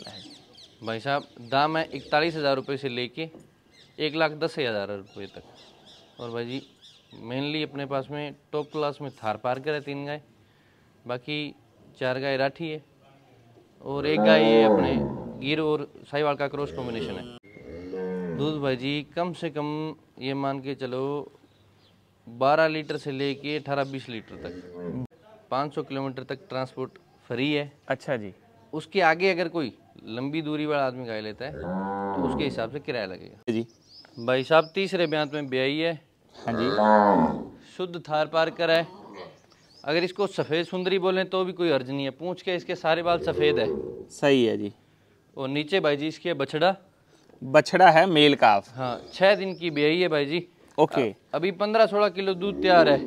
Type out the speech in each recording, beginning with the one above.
भाई साहब दाम है इकतालीस हज़ार रुपये से लेके एक लाख दस हज़ार रुपये तक और भाई जी मेनली अपने पास में टॉप क्लास में थार पार्कर है तीन गाय बाकी चार गाय राठी है और एक गाय ये अपने गिर और साहिवाल का क्रॉस कॉम्बिनेशन है दूध भाई जी कम से कम ये मान के चलो 12 लीटर से लेके 18-20 लीटर तक 500 किलोमीटर तक ट्रांसपोर्ट फ्री है अच्छा जी उसके आगे अगर कोई लंबी दूरी वाला आदमी गाय लेता है तो उसके हिसाब से किराया लगेगा जी भाई साहब तीसरे ब्यांत में ब्याई है हाँ जी शुद्ध थार पार कर है अगर इसको सफ़ेद सुंदरी बोलें तो भी कोई अर्ज नहीं है पूछ के इसके सारे बाल सफ़ेद है सही है जी और नीचे भाई जी इसके बछड़ा बछड़ा है मेल काफ हाँ छः दिन की ब्याई है भाई जी ओके अभी पंद्रह सोलह किलो दूध तैयार है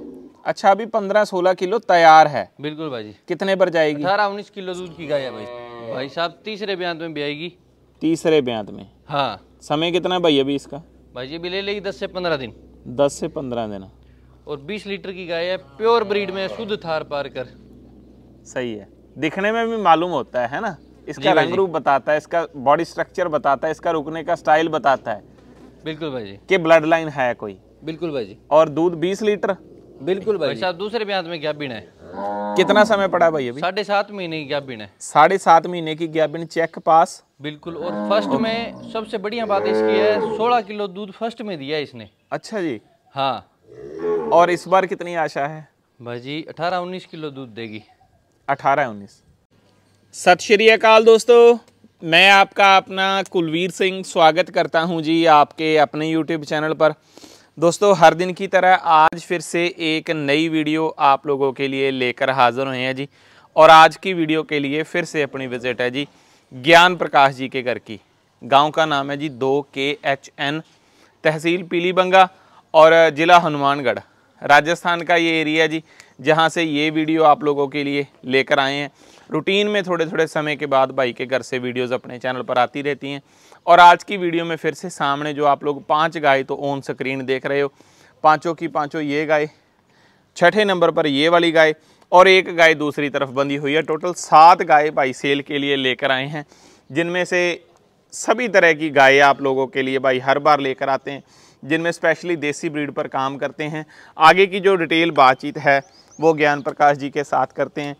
अच्छा अभी पंद्रह सोलह किलो तैयार है बिल्कुल भाई जी कितने पर जाएगी अठारह उन्नीस किलो दूध की गाय है भाई भाई साहब तीसरे ब्यांत में भी आएगी तीसरे ब्यांत में हाँ समय कितना है भाई अभी इसका भाई ये भी ले लेगी दस से पंद्रह दिन दस से पंद्रह दिन और बीस लीटर की गाय है प्योर ब्रीड में शुद्ध थार पार कर सही है दिखने में भी मालूम होता है, ना इसका रंग रूप बताता है इसका बॉडी स्ट्रक्चर बताता है इसका रुकने का स्टाइल बताता है बिल्कुल भाई जी के ब्लड लाइन है कोई बिल्कुल भाई जी और दूध बीस लीटर बिल्कुल भाई साहब दूसरे ब्यांत में क्या बीना है कितना समय पड़ा भाई अभी साढ़े सात महीने की ज्ञापिन है साढ़े सात महीने की ज्ञापिन चेक पास बिल्कुल और फर्स्ट में सबसे बढ़िया बात इसकी है सोलह किलो दूध फर्स्ट में दिया इसने अच्छा जी हाँ और इस बार कितनी आशा है भाई जी अठारह उन्नीस किलो दूध देगी अठारह उन्नीस सत श्री अकाल दोस्तों मैं आपका अपना कुलवीर सिंह स्वागत करता हूं जी आपके अपने यूट्यूब चैनल पर दोस्तों हर दिन की तरह आज फिर से एक नई वीडियो आप लोगों के लिए लेकर हाजिर हुए हैं जी और आज की वीडियो के लिए फिर से अपनी विजिट है जी ज्ञान प्रकाश जी के घर की गांव का नाम है जी दो के एच एन तहसील पीलीबंगा और ज़िला हनुमानगढ़ राजस्थान का ये एरिया जी जहाँ से ये वीडियो आप लोगों के लिए लेकर आए हैं रूटीन में थोड़े थोड़े समय के बाद भाई के घर से वीडियोज़ अपने चैनल पर आती रहती हैं और आज की वीडियो में फिर से सामने जो आप लोग पाँच गाय तो ऑन स्क्रीन देख रहे हो पाँचों की पाँचों ये गाय छठे नंबर पर ये वाली गाय और एक गाय दूसरी तरफ बंधी हुई है टोटल सात गाय भाई सेल के लिए लेकर आए हैं जिनमें से सभी तरह की गाय आप लोगों के लिए भाई हर बार लेकर आते हैं जिनमें स्पेशली देसी ब्रीड पर काम करते हैं आगे की जो डिटेल बातचीत है वो ज्ञान प्रकाश जी के साथ करते हैं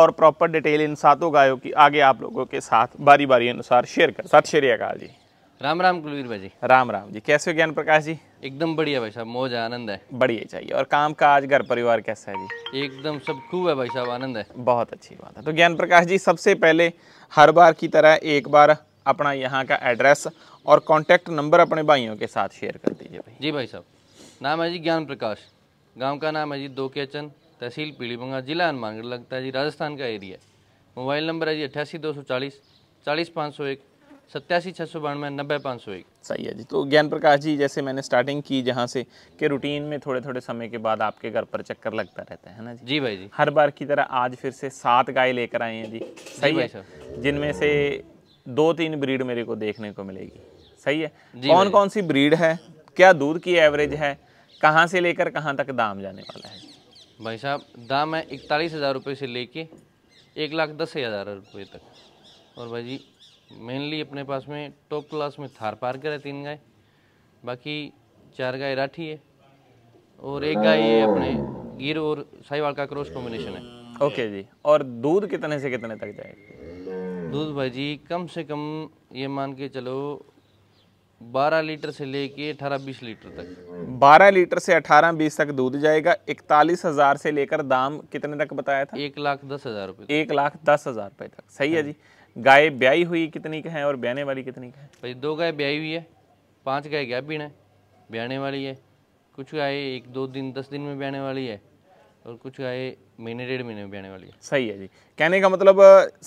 और प्रॉपर डिटेल इन सातों गायों की आगे आप लोगों के साथ बारी बारी अनुसार शेयर कर श्री अकाल जी राम राम कुलवीर भाई जी राम राम जी कैसे हो ज्ञान प्रकाश जी एकदम बढ़िया भाई साहब मौज आनंद है बढ़िया चाहिए और काम का आज घर परिवार कैसा है जी एकदम सब खूब है भाई साहब आनंद है बहुत अच्छी बात है तो ज्ञान प्रकाश जी सबसे पहले हर बार की तरह एक बार अपना यहाँ का एड्रेस और कॉन्टैक्ट नंबर अपने भाइयों के साथ शेयर कर दीजिए भाई जी भाई साहब नाम है जी ज्ञान प्रकाश गाँव का नाम है जी दो केचन तहसील पीलीबंगा जिला हनुमानगढ़ लगता है जी राजस्थान का एरिया मोबाइल नंबर है जी अट्ठासी दो सौ चालीस चालीस पाँच सौ एक सत्यासी छः सौ बानवे नब्बे पाँच सौ एक सही है जी तो ज्ञान प्रकाश जी जैसे मैंने स्टार्टिंग की जहाँ से कि रूटीन में थोड़े थोड़े समय के बाद आपके घर पर चक्कर लगता रहता है ना जी जी भाई जी हर बार की तरह आज फिर से सात गाय लेकर आए हैं जी सही है जिनमें से दो तीन ब्रीड मेरे को देखने को मिलेगी सही है कौन कौन सी ब्रीड है क्या दूध की एवरेज है कहाँ से लेकर कहाँ तक दाम जाने वाला है भाई साहब दाम है इकतालीस हज़ार रुपये से लेके एक लाख दस हज़ार रुपये तक और भाई जी मेनली अपने पास में टॉप क्लास में थार पार्कर है तीन गाय बाकी चार गाय राठी है और एक गाय ये अपने गिर और साहिवाल का क्रॉस कॉम्बिनेशन है ओके जी और दूध कितने से कितने तक जाएगा दूध भाई जी कम से कम ये मान के चलो 12 लीटर से लेके 18-20 लीटर तक 12 लीटर से 18-20 तक दूध जाएगा इकतालीस हजार से लेकर दाम कितने तक बताया था एक लाख दस हजार रुपये एक लाख दस हजार रुपये तक सही है जी गाय ब्याई हुई कितनी का है और ब्याने वाली कितनी का है भाई दो गाय ब्याई हुई है पांच गाय गैप बीना है ब्याने वाली है कुछ गाय एक दो दिन दस दिन में ब्याने वाली है और कुछ गाय महीने डेढ़ महीने में भी आने वाली है सही है जी कहने का मतलब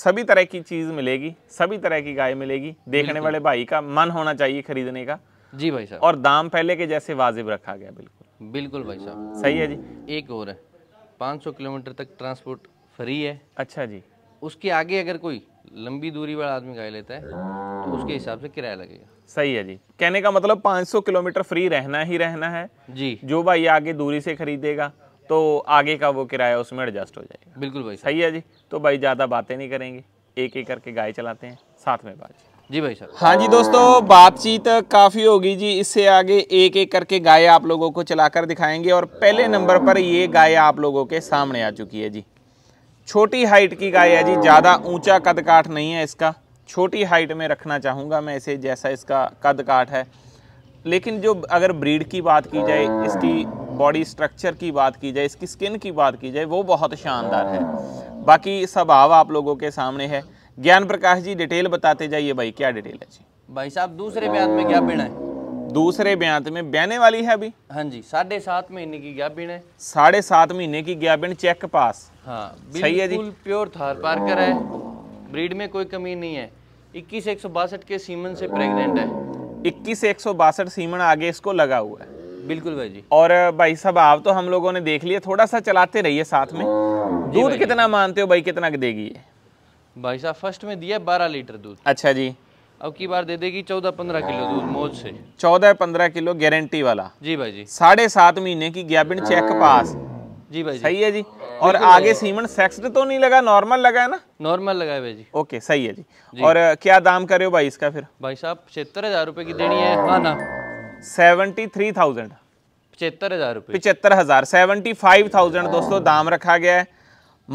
सभी तरह की चीज़ मिलेगी सभी तरह की गाय मिलेगी देखने वाले भाई का मन होना चाहिए खरीदने का जी भाई साहब और दाम पहले के जैसे वाजिब रखा गया बिल्कुल बिल्कुल भाई साहब सही है जी एक और है सौ किलोमीटर तक ट्रांसपोर्ट फ्री है अच्छा जी उसके आगे अगर कोई लंबी दूरी वाला आदमी गाय लेता है तो उसके हिसाब से किराया लगेगा सही है जी कहने का मतलब 500 किलोमीटर फ्री रहना ही रहना है जी जो भाई आगे दूरी से खरीदेगा तो आगे का वो किराया उसमें एडजस्ट हो जाएगा बिल्कुल भाई सही है जी तो भाई ज़्यादा बातें नहीं करेंगे एक एक करके गाय चलाते हैं साथ में बातचीत जी भाई साहब हाँ जी दोस्तों बातचीत काफ़ी होगी जी इससे आगे एक एक करके गाय आप लोगों को चलाकर दिखाएंगे और पहले नंबर पर ये गाय आप लोगों के सामने आ चुकी है जी छोटी हाइट की गाय है जी ज़्यादा ऊंचा कद काठ नहीं है इसका छोटी हाइट में रखना चाहूँगा मैं इसे जैसा इसका कद काठ है लेकिन जो अगर ब्रीड की बात की जाए इसकी बॉडी स्ट्रक्चर की बात की जाए इसकी स्किन की बात की जाए वो बहुत शानदार है बाकी सब आव आप लोगों के सामने है ज्ञान प्रकाश जी डिटेल बताते जाइए भाई क्या डिटेल है जी भाई साहब दूसरे ब्यात में क्या बिना है दूसरे ब्यांत में बहने वाली है अभी हाँ जी साढ़े सात महीने की ग्याबिन है साढ़े सात महीने की ग्याबिन चेक पास हाँ सही है जी प्योर थार पार्कर है ब्रीड में कोई कमी नहीं है इक्कीस एक सौ बासठ के सीमन से प्रेग्नेंट है इक्कीस एक सौ बासठ सीमन आगे इसको लगा हुआ है बिल्कुल भाई जी और भाई साहब आप तो हम लोगों ने देख लिया थोड़ा सा चलाते रहिए साथ में दूध कितना मानते हो भाई कितना देगी भाई साहब फर्स्ट में दिया बारह लीटर दूध अच्छा जी अब की बार दे देगी चौदह पंद्रह किलो दूध मौज से चौदह पंद्रह किलो गारंटी वाला जी भाई जी साढ़े सात महीने की गैबिन चेक पास जी भाई सही है जी और आगे सीमन सेक्सड तो नहीं लगा नॉर्मल लगा है ना नॉर्मल लगा है भाई जी ओके सही है जी, जी। और क्या दाम करे हो भाई इसका फिर भाई साहब छिहत्तर हजार रुपए की देनी है हाँ ना सेवेंटी थ्री थाउजेंड पचहत्तर हजार पचहत्तर हजार सेवेंटी फाइव थाउजेंड दोस्तों दाम रखा गया है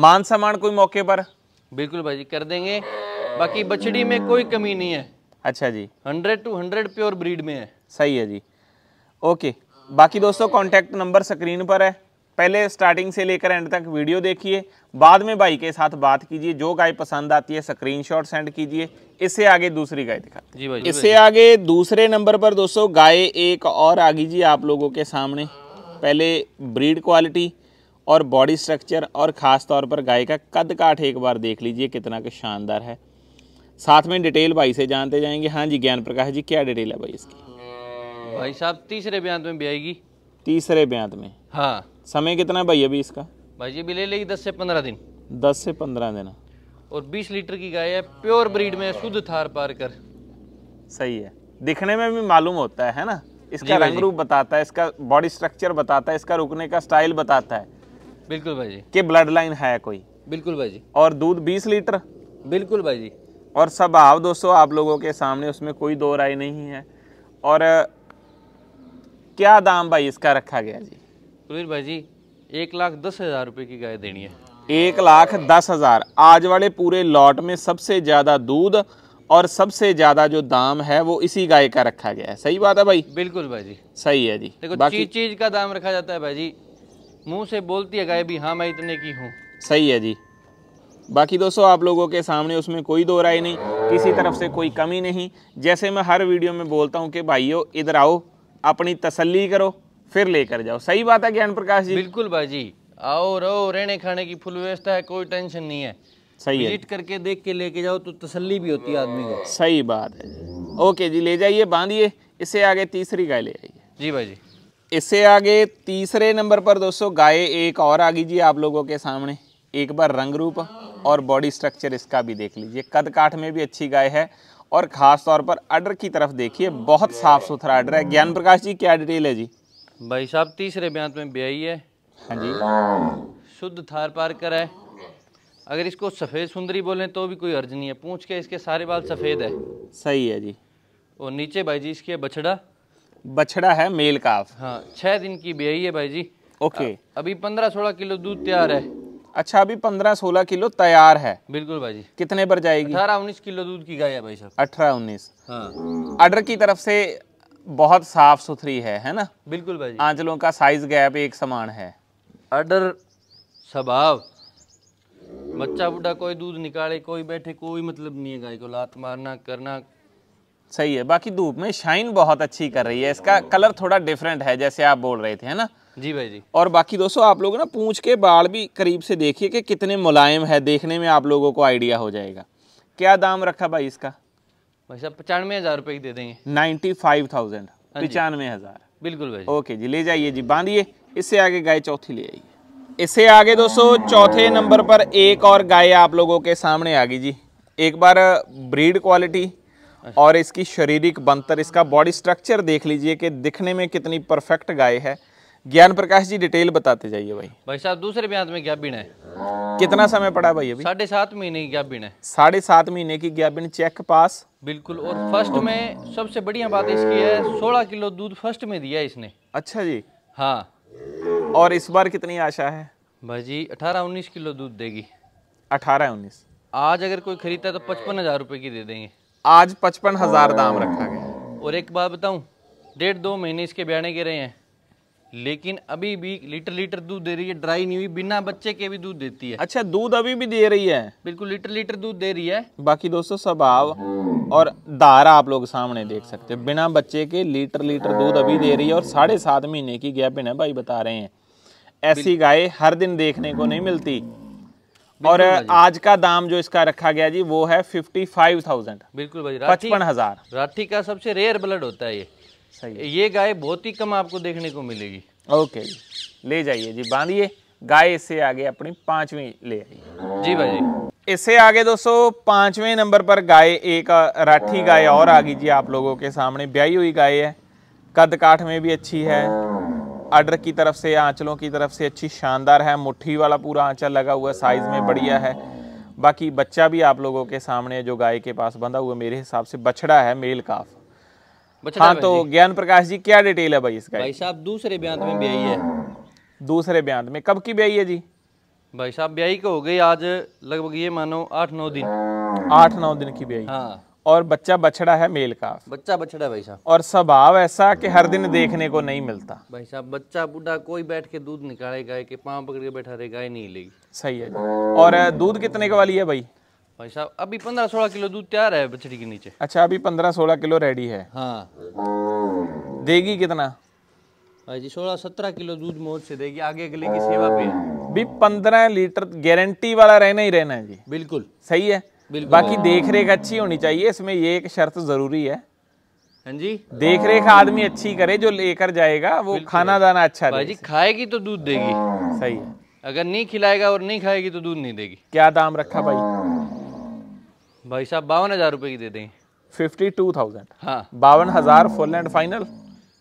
मान सम्मान कोई मौके पर बिल्कुल भाई कर देंगे बाकी बछड़ी में कोई कमी नहीं है अच्छा जी hundred two hundred pure breed में है सही है जी ओके बाकी दोस्तों कॉन्टैक्ट नंबर स्क्रीन पर है पहले स्टार्टिंग से लेकर एंड तक वीडियो देखिए बाद में भाई के साथ बात कीजिए जो गाय पसंद आती है स्क्रीनशॉट सेंड कीजिए इससे आगे दूसरी गाय दिखाते जी भाई इससे आगे दूसरे नंबर पर दोस्तों गाय एक और आ गई जी आप लोगों के सामने पहले ब्रीड क्वालिटी और बॉडी स्ट्रक्चर और ख़ास तौर पर गाय का कद काठ एक बार देख लीजिए कितना के शानदार है साथ में डिटेल भाई से जानते जाएंगे हाँ जी ज्ञान प्रकाश जी क्या डिटेल है भाई इसकी भाई साहब तीसरे ब्यांत में भी आएगी तीसरे ब्यांत में हाँ समय कितना है भाई अभी इसका भाई जी भी ले लेगी दस से पंद्रह दिन दस से पंद्रह दिन और बीस लीटर की गाय है प्योर ब्रीड में शुद्ध थार पार कर सही है दिखने में भी मालूम होता है है ना इसका रंग रूप बताता है इसका बॉडी स्ट्रक्चर बताता है इसका रुकने का स्टाइल बताता है बिल्कुल भाई जी के ब्लड लाइन है कोई बिल्कुल भाई जी और दूध बीस लीटर बिल्कुल भाई जी और सब आप दोस्तों आप लोगों के सामने उसमें कोई दो राय नहीं है और क्या दाम भाई इसका रखा गया जी सुनील भाई जी एक लाख दस हजार रुपये की गाय देनी है एक लाख दस हजार आज वाले पूरे लॉट में सबसे ज़्यादा दूध और सबसे ज्यादा जो दाम है वो इसी गाय का रखा गया है सही बात है भाई बिल्कुल भाई जी सही है जी देखो बाकी चीज का दाम रखा जाता है भाई जी मुंह से बोलती है गाय भी हाँ मैं इतने की हूँ सही है जी बाकी दोस्तों आप लोगों के सामने उसमें कोई दो राय नहीं किसी तरफ से कोई कमी नहीं जैसे मैं हर वीडियो में बोलता हूँ कि भाइयों इधर आओ अपनी तसल्ली करो फिर लेकर जाओ सही बात है ज्ञान प्रकाश जी बिल्कुल भाजी आओ रहो रहने खाने की फुल व्यवस्था है कोई टेंशन नहीं है सही है करके देख के लेके जाओ तो तसल्ली भी होती है आदमी को सही बात है ओके जी ले जाइए बांधिए इससे आगे तीसरी गाय ले जाइए जी भाई जी इससे आगे तीसरे नंबर पर दोस्तों गाय एक और आ गई जी आप लोगों के सामने एक बार रंग रूप और बॉडी स्ट्रक्चर इसका भी देख लीजिए कद काठ में भी अच्छी गाय है और ख़ास तौर पर अडर की तरफ देखिए बहुत साफ़ सुथरा अडर है ज्ञान प्रकाश जी क्या डिटेल है जी भाई साहब तीसरे ब्यांत में ब्याई है हाँ जी शुद्ध थार पार कर है अगर इसको सफ़ेद सुंदरी बोले तो भी कोई अर्ज नहीं है पूछ के इसके सारे बाल सफ़ेद है सही है जी और नीचे भाई जी इसके बछड़ा बछड़ा है मेल काफ हाँ छह दिन की ब्याई है भाई जी ओके अभी पंद्रह सोलह किलो दूध तैयार है अच्छा अभी पंद्रह सोलह किलो तैयार है बिल्कुल भाई जी कितने पर जाएगी अठारह उन्नीस किलो दूध की गाय है भाई साहब अठारह उन्नीस हाँ ऑर्डर की तरफ से बहुत साफ सुथरी है है ना बिल्कुल भाई आंचलों का साइज गैप एक समान है अडर स्वभाव बच्चा बुढ़ा कोई दूध निकाले कोई बैठे कोई मतलब नहीं है गाय को लात मारना करना सही है बाकी धूप में शाइन बहुत अच्छी कर रही है इसका कलर थोड़ा डिफरेंट है जैसे आप बोल रहे थे है ना जी भाई जी और बाकी दोस्तों आप लोग ना पूछ के बाल भी करीब से देखिए कि कितने मुलायम है देखने में आप लोगों को आइडिया हो जाएगा क्या दाम रखा भाई इसका भाई साहब पचानवे हज़ार रुपए की दे देंगे नाइन्टी फाइव थाउजेंड हाँ पचानवे हज़ार बिल्कुल भाई ओके जी ले जाइए जी बांधिए इससे आगे गाय चौथी ले आइए इससे आगे दोस्तों चौथे नंबर पर एक और गाय आप लोगों के सामने आ गई जी एक बार ब्रीड क्वालिटी अच्छा। और इसकी शारीरिक बनतर इसका बॉडी स्ट्रक्चर देख लीजिए कि दिखने में कितनी परफेक्ट गाय है ज्ञान प्रकाश जी डिटेल बताते जाइए भाई भाई साहब दूसरे ब्याज में बीन है कितना समय पड़ा भाई अभी साढ़े सात महीने की ज्ञापिन है साढ़े सात महीने की ज्ञापिन चेक पास बिल्कुल और फर्स्ट में सबसे बढ़िया बात इसकी है सोलह किलो दूध फर्स्ट में दिया इसने अच्छा जी हाँ और इस बार कितनी आशा है भाई जी अठारह उन्नीस किलो दूध देगी अठारह उन्नीस आज अगर कोई खरीदता है तो पचपन हजार रुपए की दे देंगे आज पचपन हजार दाम रखा गया और एक बात बताऊं डेढ़ दो महीने इसके ब्याने के रहे हैं लेकिन अभी भी लीटर लीटर दूध दे रही है ड्राई नहीं हुई बिना बच्चे के भी दूध देती है अच्छा दूध अभी भी दे रही है बिल्कुल लीटर लीटर दूध दे रही है बाकी दोस्तों स्वभाव और दारा आप लोग सामने देख सकते हैं बिना बच्चे के लीटर लीटर दूध अभी दे रही है और साढ़े सात महीने की गैपिन इन्हें भाई बता रहे हैं ऐसी गाय हर दिन देखने को नहीं मिलती और आज का दाम जो इसका रखा गया जी वो है फिफ्टी फाइव थाउजेंड बिल्कुल पचपन हजार राठी का सबसे रेयर ब्लड होता है ये सही ये गाय बहुत ही कम आपको देखने को मिलेगी ओके जी ले जाइए जी बांधिए गाय इससे आगे अपनी पांचवी ले आइए जी भाई इससे आगे दोस्तों पांचवें नंबर पर गाय एक राठी गाय और आ गई जी आप लोगों के सामने ब्याई हुई गाय है कद काठ में भी अच्छी है अडर की तरफ से आंचलों की तरफ से अच्छी शानदार है मुट्ठी वाला पूरा आंचल लगा हुआ साइज में बढ़िया है बाकी बच्चा भी आप लोगों के सामने जो गाय के पास बंधा हुआ मेरे हिसाब से बछड़ा है मेल काफ हाँ तो ज्ञान प्रकाश जी क्या डिटेल है भाई इसका भाई साहब दूसरे ब्यांत में ब्याई है दूसरे ब्यांत में कब की ब्याई है जी भाई साहब ब्याई को हो गई आज लगभग ये मानो आठ नौ दिन आठ नौ दिन की ब्याई हाँ और बच्चा बछड़ा है मेल का बच्चा बछड़ा भाई साहब और स्वभाव ऐसा कि हर दिन देखने को नहीं मिलता भाई साहब बच्चा बुढा कोई बैठ के दूध निकाले गाय के पाँव पकड़ के बैठा रहे गाय नहीं लेगी सही है और दूध कितने का वाली है भाई भाई साहब अभी पंद्रह सोलह किलो दूध तैयार है बछड़ी के नीचे अच्छा अभी पंद्रह सोलह किलो रेडी है हाँ देगी कितना भाई जी सोलह सत्रह किलो दूध मौत से देगी आगे अगले की सेवा पे भी पंद्रह लीटर गारंटी वाला रहना ही रहना है जी बिल्कुल सही है बिल्कुल बाकी देख रेख अच्छी होनी चाहिए इसमें ये एक शर्त जरूरी है हाँ जी देख रेख आदमी अच्छी करे जो लेकर जाएगा वो खाना दाना अच्छा भाई जी खाएगी तो दूध देगी सही है अगर नहीं खिलाएगा और नहीं खाएगी तो दूध नहीं देगी क्या दाम रखा भाई भाई साहब बावन हज़ार रुपये की दे दें फिफ्टी टू थाउजेंड हाँ बावन हज़ार फुल एंड फाइनल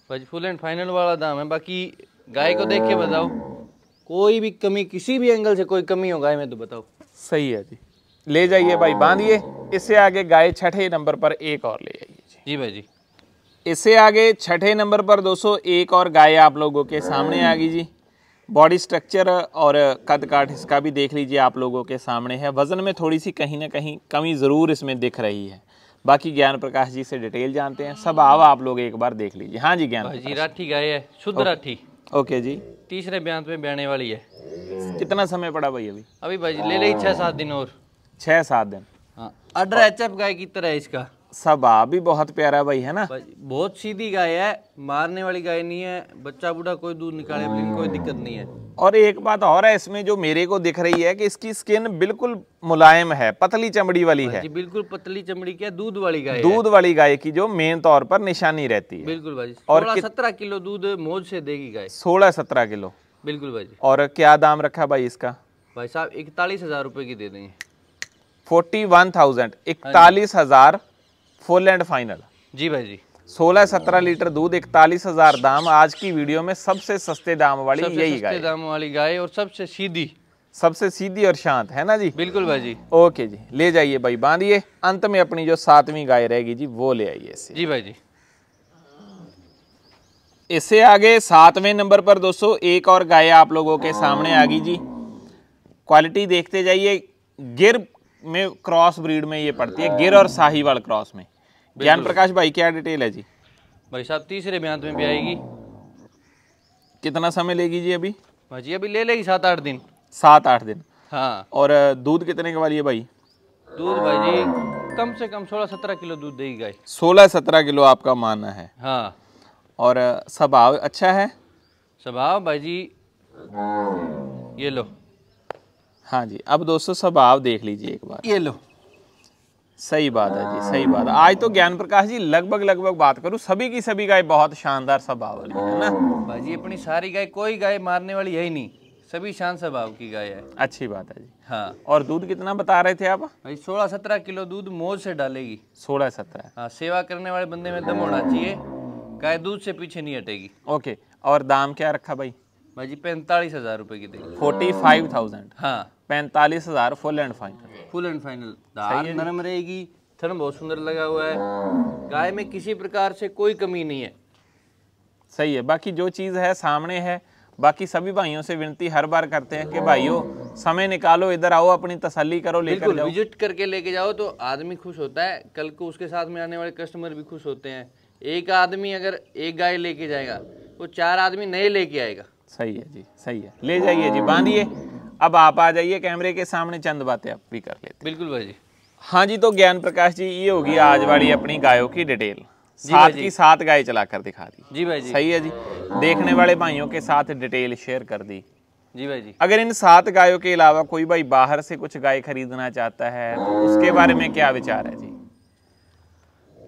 भाई फुल एंड फाइनल वाला दाम है बाकी गाय को देख के बताओ कोई भी कमी किसी भी एंगल से कोई कमी हो गाय में तो बताओ सही है जी ले जाइए भाई बांधिए इससे आगे गाय छठे नंबर पर एक और ले जाइए जी भाई जी इससे आगे छठे नंबर पर दोस्तों एक और गाय आप लोगों के सामने आ गई जी बॉडी स्ट्रक्चर और कद काठ इसका भी देख लीजिए आप लोगों के सामने है वज़न में थोड़ी सी कहीं ना कहीं कमी ज़रूर इसमें दिख रही है बाकी ज्ञान प्रकाश जी से डिटेल जानते हैं सब आवा आप लोग एक बार देख लीजिए हाँ जी ज्ञान जी राठी गाय है शुद्ध राठी ओके जी तीसरे ब्यांत में ब्याने वाली है कितना समय पड़ा भाई अभी अभी भाई ले ली छः सात दिन और छः सात दिन हाँ अड्रा एच गाय की तरह है इसका सबा भी बहुत प्यारा भाई है ना बहुत सीधी गाय है मारने वाली गाय नहीं है बच्चा बूढ़ा कोई दूध निकाले कोई दिक्कत नहीं है और एक बात और है इसमें जो मेरे को दिख रही है कि इसकी स्किन बिल्कुल मुलायम है पतली चमड़ी वाली हाँ है बिल्कुल पतली चमड़ी की दूध वाली गाय दूध वाली गाय की जो मेन तौर पर निशानी रहती है बिल्कुल भाई और सत्रह किलो दूध मोज से देगी गाय सोलह सत्रह किलो बिल्कुल भाई और क्या दाम रखा भाई इसका भाई साहब इकतालीस हजार रूपए की दे देंगे फोर्टी वन थाउजेंड हाँ इकतालीस हजार फुल एंड फाइनल जी भाई जी सोलह सत्रह लीटर दूध इकतालीस हजार दाम आज की वीडियो में सबसे सस्ते दाम वाली सबसे यही सस्ते दाम वाली गाय और सबसे सीधी सबसे सीधी और शांत है ना जी बिल्कुल भाई जी ओके जी ले जाइए भाई बांधिए अंत में अपनी जो सातवीं गाय रहेगी जी वो ले आइए जी भाई जी इससे आगे सातवें नंबर पर दोस्तों एक और गाय आप लोगों के सामने आ गई जी क्वालिटी देखते जाइए गिर में क्रॉस ब्रीड में ये पड़ती है गिर और साहिवाल क्रॉस में ज्ञान प्रकाश भाई क्या डिटेल है जी भाई साहब तीसरे ब्यांत में भी आएगी कितना समय लेगी जी अभी भाजी अभी ले लेगी सात आठ दिन सात आठ दिन हाँ और दूध कितने के वाली है भाई दूध भाई जी कम से कम सोलह सत्रह किलो दूध देगी गाय सोलह सत्रह किलो आपका मानना है हाँ और स्वभाव अच्छा है स्वभाव भाई जी ये लो हाँ जी अब दोस्तों सब आप देख लीजिए एक बार ये लो सही बात है जी सही बात है आज तो ज्ञान प्रकाश जी लगभग लगभग बात करूँ सभी की सभी गाय बहुत शानदार स्वभाव है ना भाजी अपनी सारी गाय कोई गाय मारने वाली है ही नहीं सभी शान स्वभाव की गाय है अच्छी बात है जी हाँ और दूध कितना बता रहे थे आप भाई सोलह सत्रह किलो दूध मोज से डालेगी सोलह सत्रह हाँ सेवा करने वाले बंदे में दम होना चाहिए गाय दूध से पीछे नहीं हटेगी ओके और दाम क्या रखा भाई भाई जी पैंतालीस हजार रुपए की देगी फोर्टी फाइव थाउजेंड हाँ पैंतालीस हज़ार full and final full and final नरम रहेगी थर्म बहुत सुंदर लगा हुआ है गाय में किसी प्रकार से कोई कमी नहीं है सही है बाकी जो चीज़ है सामने है बाकी सभी भाइयों से विनती हर बार करते हैं कि भाइयों समय निकालो इधर आओ अपनी तसल्ली करो लेकर जाओ विजिट करके लेके जाओ तो आदमी खुश होता है कल को उसके साथ में आने वाले कस्टमर भी खुश होते हैं एक आदमी अगर एक गाय लेके जाएगा वो चार आदमी नए लेके आएगा सही है जी सही है ले जाइए जी बांधिए अब आप आ जाइए कैमरे के सामने चंद बातें आप भी कर लेते बिल्कुल भाई हाँ जी तो ज्ञान प्रकाश जी ये होगी आज वाली अपनी गायों की डिटेल साथ की सात गाय चलाकर दिखा दी जी भाई जी सही है जी देखने वाले भाइयों के साथ डिटेल शेयर कर दी जी भाई जी अगर इन सात गायों के अलावा कोई भाई बाहर से कुछ गाय खरीदना चाहता है तो उसके बारे में क्या विचार है जी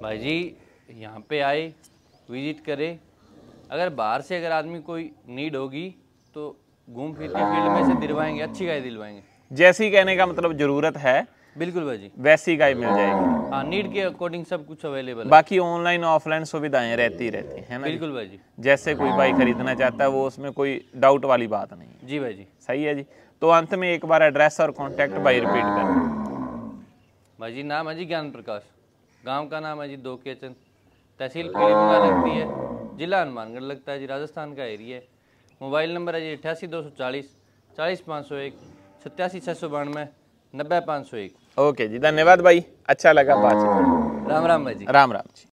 भाई जी यहाँ पे आए विजिट करे अगर बाहर से अगर आदमी कोई नीड होगी तो घूम फिर के फील्ड में से दिलवाएंगे अच्छी गाय दिलवाएंगे जैसी कहने का मतलब जरूरत है बिल्कुल भाजी वैसी गाय मिल जाएगी हाँ नीड के अकॉर्डिंग सब कुछ अवेलेबल है बाकी ऑनलाइन ऑफलाइन सुविधाएं रहती रहती है ना बिल्कुल भाई जी जैसे कोई भाई खरीदना चाहता है वो उसमें कोई डाउट वाली बात नहीं है जी भाई जी सही है जी तो अंत में एक बार एड्रेस और कॉन्टैक्ट भाई रिपीट कर भाई जी नाम है जी ज्ञान प्रकाश गाँव का नाम है जी दो तहसील लगती है जिला हनुमानगढ़ लगता है जी राजस्थान का एरिया है मोबाइल नंबर है जी अठासी दो सौ चालीस चालीस पाँच सौ एक सत्यासी छः सौ बानवे नब्बे पाँच सौ एक ओके जी धन्यवाद भाई अच्छा लगा बात राम राम भाई जी राम राम जी